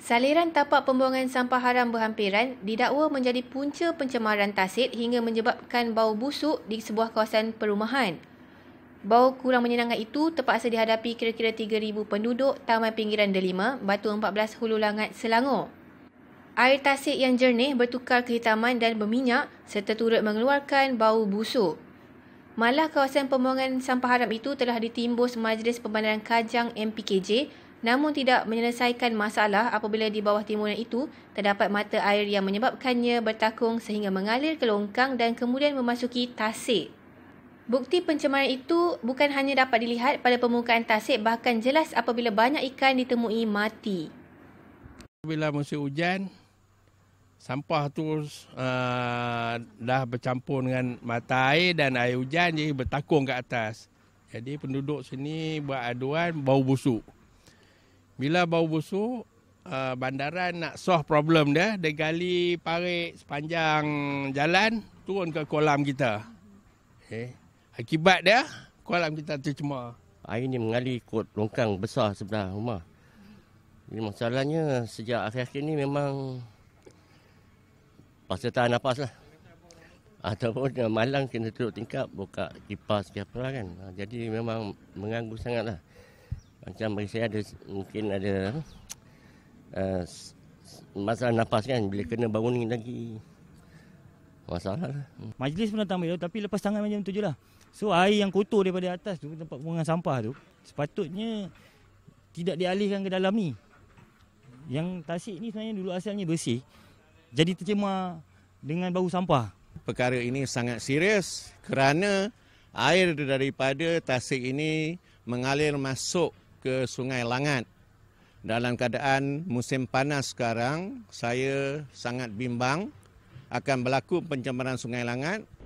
Saliran tapak pembuangan sampah haram berhampiran didakwa menjadi punca pencemaran tasik hingga menyebabkan bau busuk di sebuah kawasan perumahan. Bau kurang menyenangkan itu terpaksa dihadapi kira-kira 3,000 penduduk Taman Pinggiran Delima, Batu 14 Hulu Langat, Selangor. Air tasik yang jernih bertukar kehitaman dan berminyak serta turut mengeluarkan bau busuk. Malah kawasan pembuangan sampah haram itu telah ditimbus Majlis Pembandaran Kajang MPKJ namun tidak menyelesaikan masalah apabila di bawah timbunan itu terdapat mata air yang menyebabkannya bertakung sehingga mengalir ke longkang dan kemudian memasuki tasik. Bukti pencemaran itu bukan hanya dapat dilihat pada permukaan tasik bahkan jelas apabila banyak ikan ditemui mati. Bila musim hujan, sampah tu uh, dah bercampur dengan mata air dan air hujan jadi bertakung ke atas. Jadi penduduk sini buat aduan bau busuk. Bila bau busuk, uh, bandaran nak solve problem dia, dia gali parit sepanjang jalan, turun ke kolam kita. Okay. Eh, akibat dia, kolam kita tercemar. Air ni mengalir ikut longkang besar sebelah rumah. Ini masalahnya sejak akhir-akhir ni memang pasal tahan nafas lah. Ataupun uh, malang kena duduk tingkap, buka kipas ke apa lah kan. Ha, jadi memang mengganggu sangat lah. Macam bagi saya ada mungkin ada uh, masalah nafas kan bila kena bangun lagi masalah lah. Hmm. Majlis pun datang tapi lepas tangan macam tu je lah. So air yang kotor daripada atas tu tempat pembuangan sampah tu sepatutnya tidak dialihkan ke dalam ni. Yang tasik ni sebenarnya dulu asalnya bersih jadi tercemar dengan bau sampah. Perkara ini sangat serius kerana air daripada tasik ini mengalir masuk ke Sungai Langat. Dalam keadaan musim panas sekarang, saya sangat bimbang akan berlaku pencemaran Sungai Langat